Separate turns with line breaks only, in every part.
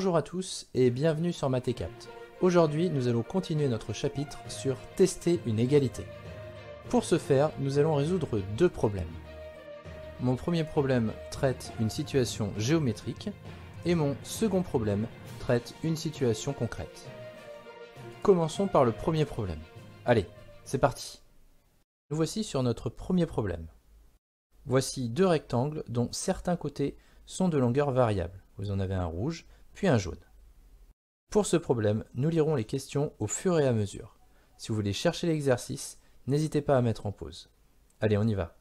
Bonjour à tous et bienvenue sur Matécapt. Aujourd'hui, nous allons continuer notre chapitre sur tester une égalité. Pour ce faire, nous allons résoudre deux problèmes. Mon premier problème traite une situation géométrique et mon second problème traite une situation concrète. Commençons par le premier problème. Allez, c'est parti Nous voici sur notre premier problème. Voici deux rectangles dont certains côtés sont de longueur variable. Vous en avez un rouge puis un jaune. Pour ce problème, nous lirons les questions au fur et à mesure. Si vous voulez chercher l'exercice, n'hésitez pas à mettre en pause. Allez, on y va.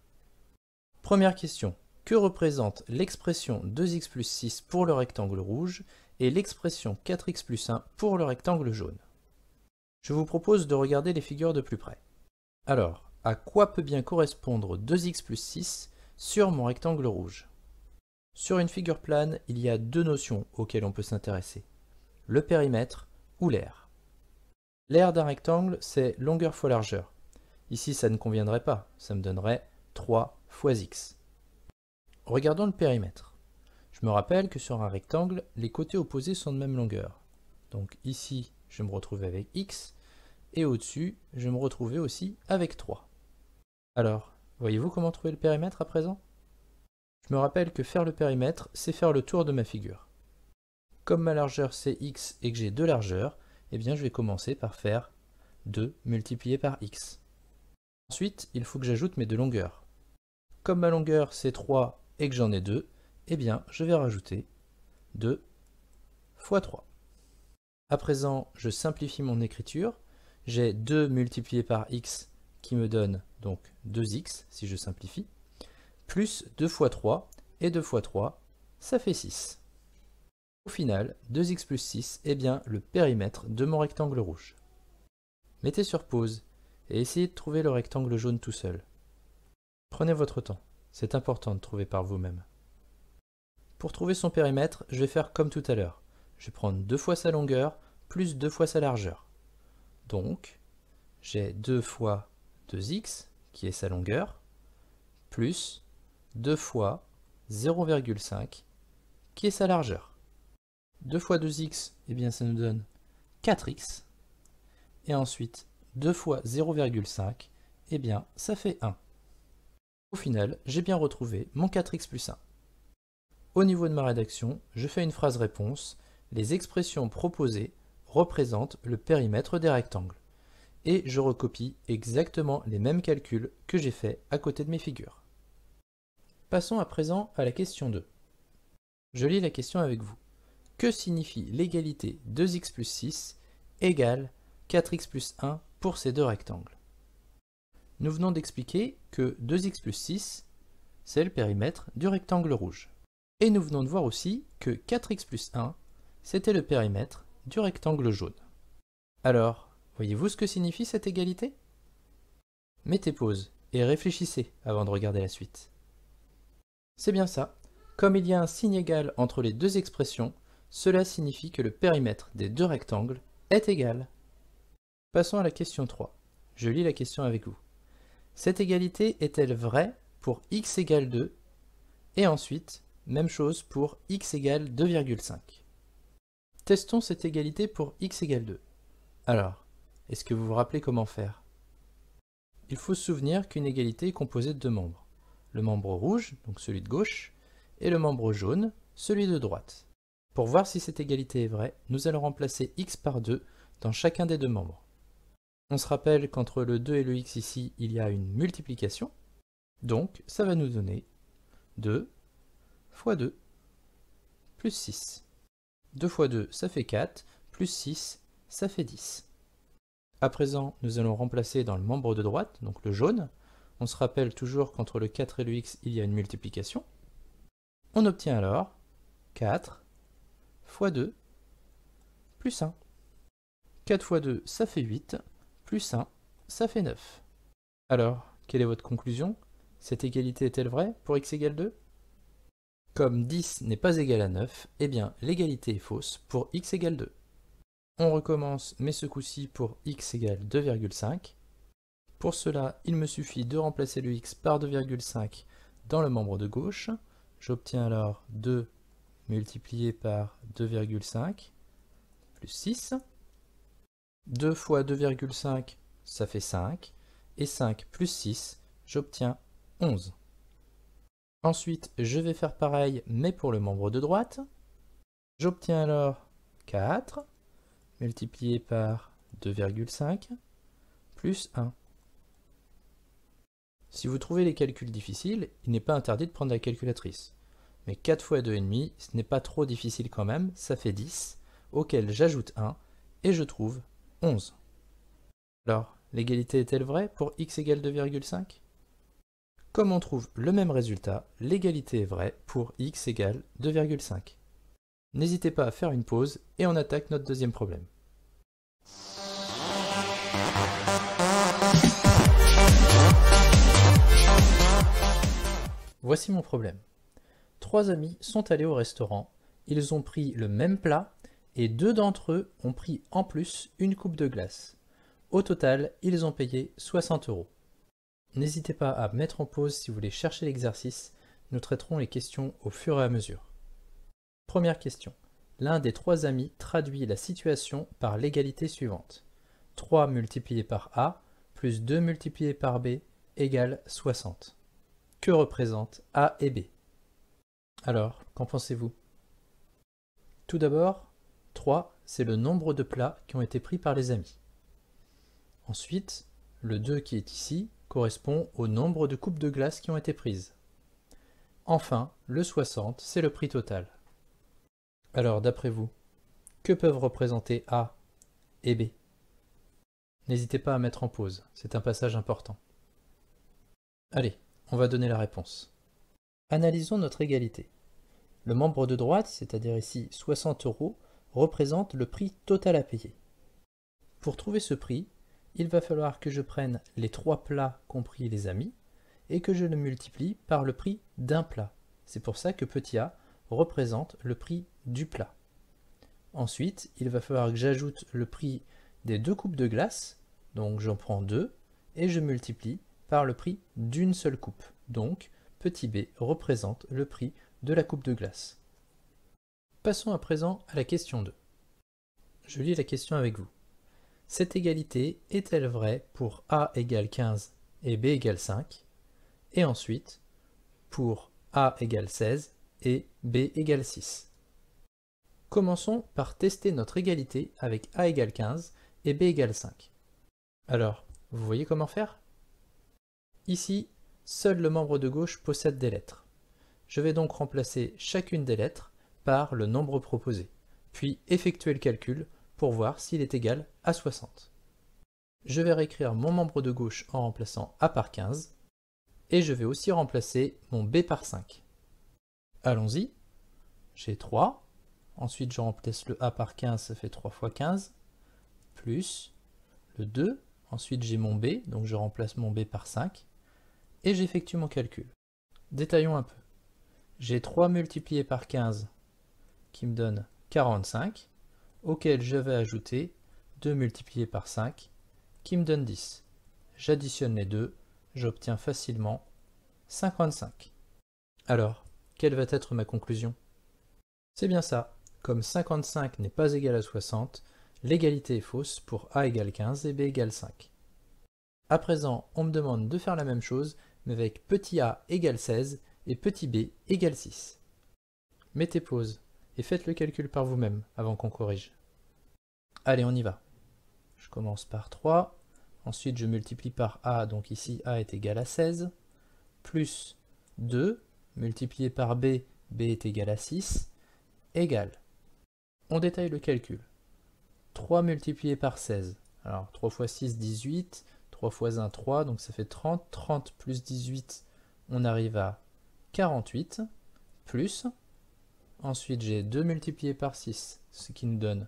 Première question. Que représente l'expression 2x plus 6 pour le rectangle rouge et l'expression 4x plus 1 pour le rectangle jaune Je vous propose de regarder les figures de plus près. Alors, à quoi peut bien correspondre 2x plus 6 sur mon rectangle rouge sur une figure plane, il y a deux notions auxquelles on peut s'intéresser, le périmètre ou l'air. L'air d'un rectangle, c'est longueur fois largeur. Ici, ça ne conviendrait pas, ça me donnerait 3 fois x. Regardons le périmètre. Je me rappelle que sur un rectangle, les côtés opposés sont de même longueur. Donc ici, je me retrouve avec x, et au-dessus, je me retrouvais aussi avec 3. Alors, voyez-vous comment trouver le périmètre à présent je me rappelle que faire le périmètre, c'est faire le tour de ma figure. Comme ma largeur c'est x et que j'ai deux largeurs, eh bien je vais commencer par faire 2 multiplié par x. Ensuite, il faut que j'ajoute mes deux longueurs. Comme ma longueur c'est 3 et que j'en ai 2, eh bien je vais rajouter 2 fois 3. À présent, je simplifie mon écriture. J'ai 2 multiplié par x qui me donne donc 2x si je simplifie plus 2 fois 3, et 2 fois 3, ça fait 6. Au final, 2x plus 6 est bien le périmètre de mon rectangle rouge. Mettez sur pause et essayez de trouver le rectangle jaune tout seul. Prenez votre temps, c'est important de trouver par vous-même. Pour trouver son périmètre, je vais faire comme tout à l'heure. Je vais prendre 2 fois sa longueur plus 2 fois sa largeur. Donc, j'ai 2 fois 2x, qui est sa longueur, plus 2 fois 0,5 qui est sa largeur. 2 fois 2x, eh bien ça nous donne 4x. Et ensuite 2 fois 0,5, eh bien ça fait 1. Au final, j'ai bien retrouvé mon 4x plus 1. Au niveau de ma rédaction, je fais une phrase réponse. Les expressions proposées représentent le périmètre des rectangles. Et je recopie exactement les mêmes calculs que j'ai fait à côté de mes figures. Passons à présent à la question 2. Je lis la question avec vous. Que signifie l'égalité 2x plus 6 égale 4x plus 1 pour ces deux rectangles Nous venons d'expliquer que 2x plus 6, c'est le périmètre du rectangle rouge. Et nous venons de voir aussi que 4x plus 1, c'était le périmètre du rectangle jaune. Alors, voyez-vous ce que signifie cette égalité Mettez pause et réfléchissez avant de regarder la suite. C'est bien ça. Comme il y a un signe égal entre les deux expressions, cela signifie que le périmètre des deux rectangles est égal. Passons à la question 3. Je lis la question avec vous. Cette égalité est-elle vraie pour x égale 2 Et ensuite, même chose pour x égale 2,5. Testons cette égalité pour x égale 2. Alors, est-ce que vous vous rappelez comment faire Il faut se souvenir qu'une égalité est composée de deux membres le membre rouge, donc celui de gauche, et le membre jaune, celui de droite. Pour voir si cette égalité est vraie, nous allons remplacer x par 2 dans chacun des deux membres. On se rappelle qu'entre le 2 et le x ici, il y a une multiplication, donc ça va nous donner 2 fois 2 plus 6. 2 fois 2, ça fait 4, plus 6, ça fait 10. À présent, nous allons remplacer dans le membre de droite, donc le jaune, on se rappelle toujours qu'entre le 4 et le x, il y a une multiplication. On obtient alors 4 fois 2 plus 1. 4 fois 2, ça fait 8, plus 1, ça fait 9. Alors, quelle est votre conclusion Cette égalité est-elle vraie pour x égale 2 Comme 10 n'est pas égal à 9, eh bien l'égalité est fausse pour x égale 2. On recommence, mais ce coup-ci pour x égale 2,5. Pour cela, il me suffit de remplacer le x par 2,5 dans le membre de gauche. J'obtiens alors 2 multiplié par 2,5 plus 6. 2 fois 2,5, ça fait 5. Et 5 plus 6, j'obtiens 11. Ensuite, je vais faire pareil, mais pour le membre de droite. J'obtiens alors 4 multiplié par 2,5 plus 1. Si vous trouvez les calculs difficiles, il n'est pas interdit de prendre la calculatrice. Mais 4 fois 2,5, ce n'est pas trop difficile quand même, ça fait 10, auquel j'ajoute 1, et je trouve 11. Alors, l'égalité est-elle vraie pour x égale 2,5 Comme on trouve le même résultat, l'égalité est vraie pour x égale 2,5. N'hésitez pas à faire une pause et on attaque notre deuxième problème. Voici mon problème. Trois amis sont allés au restaurant, ils ont pris le même plat et deux d'entre eux ont pris en plus une coupe de glace. Au total, ils ont payé 60 euros. N'hésitez pas à mettre en pause si vous voulez chercher l'exercice, nous traiterons les questions au fur et à mesure. Première question. L'un des trois amis traduit la situation par l'égalité suivante. 3 multiplié par A plus 2 multiplié par B égale 60 que représentent A et B. Alors, qu'en pensez-vous Tout d'abord, 3, c'est le nombre de plats qui ont été pris par les amis. Ensuite, le 2 qui est ici correspond au nombre de coupes de glace qui ont été prises. Enfin, le 60, c'est le prix total. Alors, d'après vous, que peuvent représenter A et B N'hésitez pas à mettre en pause, c'est un passage important. Allez, on va donner la réponse. Analysons notre égalité. Le membre de droite, c'est-à-dire ici 60 euros, représente le prix total à payer. Pour trouver ce prix, il va falloir que je prenne les trois plats compris les amis et que je le multiplie par le prix d'un plat. C'est pour ça que petit a représente le prix du plat. Ensuite, il va falloir que j'ajoute le prix des deux coupes de glace, donc j'en prends deux, et je multiplie par le prix d'une seule coupe. Donc, petit b représente le prix de la coupe de glace. Passons à présent à la question 2. Je lis la question avec vous. Cette égalité est-elle vraie pour a égale 15 et b égale 5 Et ensuite, pour a égale 16 et b égale 6. Commençons par tester notre égalité avec a égale 15 et b égale 5. Alors, vous voyez comment faire Ici, seul le membre de gauche possède des lettres. Je vais donc remplacer chacune des lettres par le nombre proposé, puis effectuer le calcul pour voir s'il est égal à 60. Je vais réécrire mon membre de gauche en remplaçant A par 15, et je vais aussi remplacer mon B par 5. Allons-y, j'ai 3, ensuite je remplace le A par 15, ça fait 3 fois 15, plus le 2, ensuite j'ai mon B, donc je remplace mon B par 5, et j'effectue mon calcul. Détaillons un peu. J'ai 3 multiplié par 15 qui me donne 45, auquel je vais ajouter 2 multiplié par 5 qui me donne 10. J'additionne les deux, j'obtiens facilement 55. Alors, quelle va être ma conclusion C'est bien ça. Comme 55 n'est pas égal à 60, l'égalité est fausse pour A égale 15 et B égale 5. A présent, on me demande de faire la même chose avec petit a égale 16 et petit b égale 6. Mettez pause et faites le calcul par vous-même avant qu'on corrige. Allez, on y va. Je commence par 3, ensuite je multiplie par a, donc ici a est égal à 16, plus 2, multiplié par b, b est égal à 6, égale. On détaille le calcul. 3 multiplié par 16. Alors 3 fois 6, 18, 3 fois 1, 3, donc ça fait 30. 30 plus 18, on arrive à 48, plus. Ensuite, j'ai 2 multiplié par 6, ce qui nous donne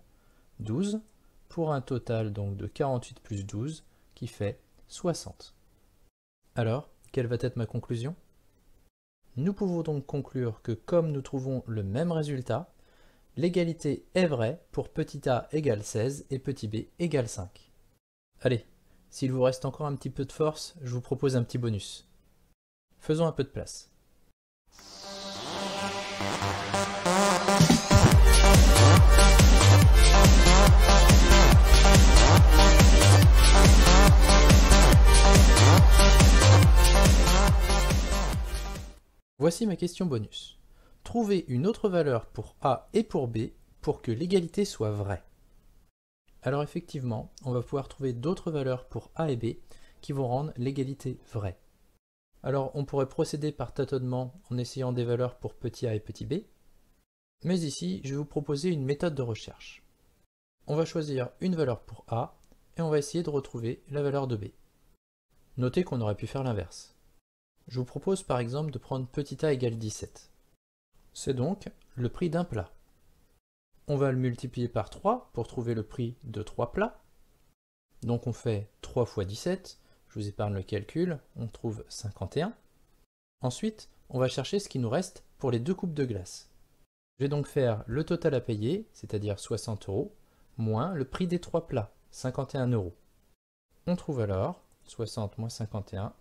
12, pour un total donc de 48 plus 12, qui fait 60. Alors, quelle va être ma conclusion Nous pouvons donc conclure que comme nous trouvons le même résultat, l'égalité est vraie pour petit a égale 16 et petit b égale 5. Allez, s'il vous reste encore un petit peu de force, je vous propose un petit bonus. Faisons un peu de place. Voici ma question bonus. Trouvez une autre valeur pour A et pour B pour que l'égalité soit vraie. Alors effectivement, on va pouvoir trouver d'autres valeurs pour A et B qui vont rendre l'égalité vraie. Alors on pourrait procéder par tâtonnement en essayant des valeurs pour petit a et petit b, mais ici je vais vous proposer une méthode de recherche. On va choisir une valeur pour a et on va essayer de retrouver la valeur de b. Notez qu'on aurait pu faire l'inverse. Je vous propose par exemple de prendre petit a égale 17. C'est donc le prix d'un plat on va le multiplier par 3 pour trouver le prix de 3 plats. Donc on fait 3 fois 17, je vous épargne le calcul, on trouve 51. Ensuite, on va chercher ce qui nous reste pour les deux coupes de glace. Je vais donc faire le total à payer, c'est-à-dire 60 euros, moins le prix des trois plats, 51 euros. On trouve alors 60 moins 51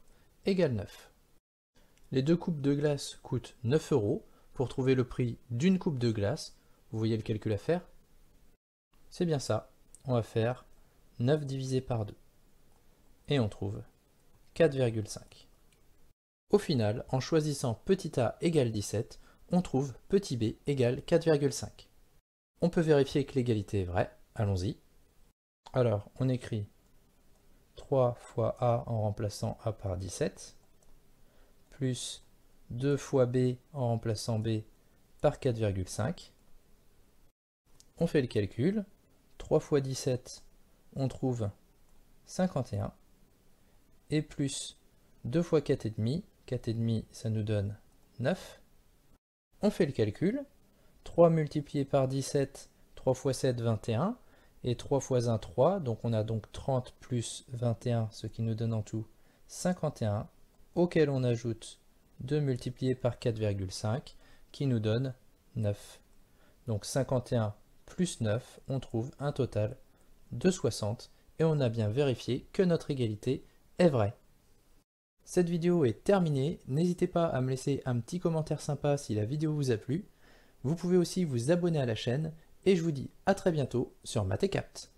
égale 9. Les deux coupes de glace coûtent 9 euros pour trouver le prix d'une coupe de glace, vous voyez le calcul à faire C'est bien ça. On va faire 9 divisé par 2. Et on trouve 4,5. Au final, en choisissant petit a égale 17, on trouve petit b égale 4,5. On peut vérifier que l'égalité est vraie. Allons-y. Alors, on écrit 3 fois a en remplaçant a par 17, plus 2 fois b en remplaçant b par 4,5, on fait le calcul. 3 fois 17, on trouve 51. Et plus 2 fois 4,5, 4,5 ça nous donne 9. On fait le calcul. 3 multiplié par 17, 3 fois 7, 21. Et 3 fois 1, 3. Donc on a donc 30 plus 21, ce qui nous donne en tout 51, auquel on ajoute 2 multiplié par 4,5, qui nous donne 9. Donc 51 plus 9, on trouve un total de 60 et on a bien vérifié que notre égalité est vraie. Cette vidéo est terminée, n'hésitez pas à me laisser un petit commentaire sympa si la vidéo vous a plu. Vous pouvez aussi vous abonner à la chaîne et je vous dis à très bientôt sur Matécapt.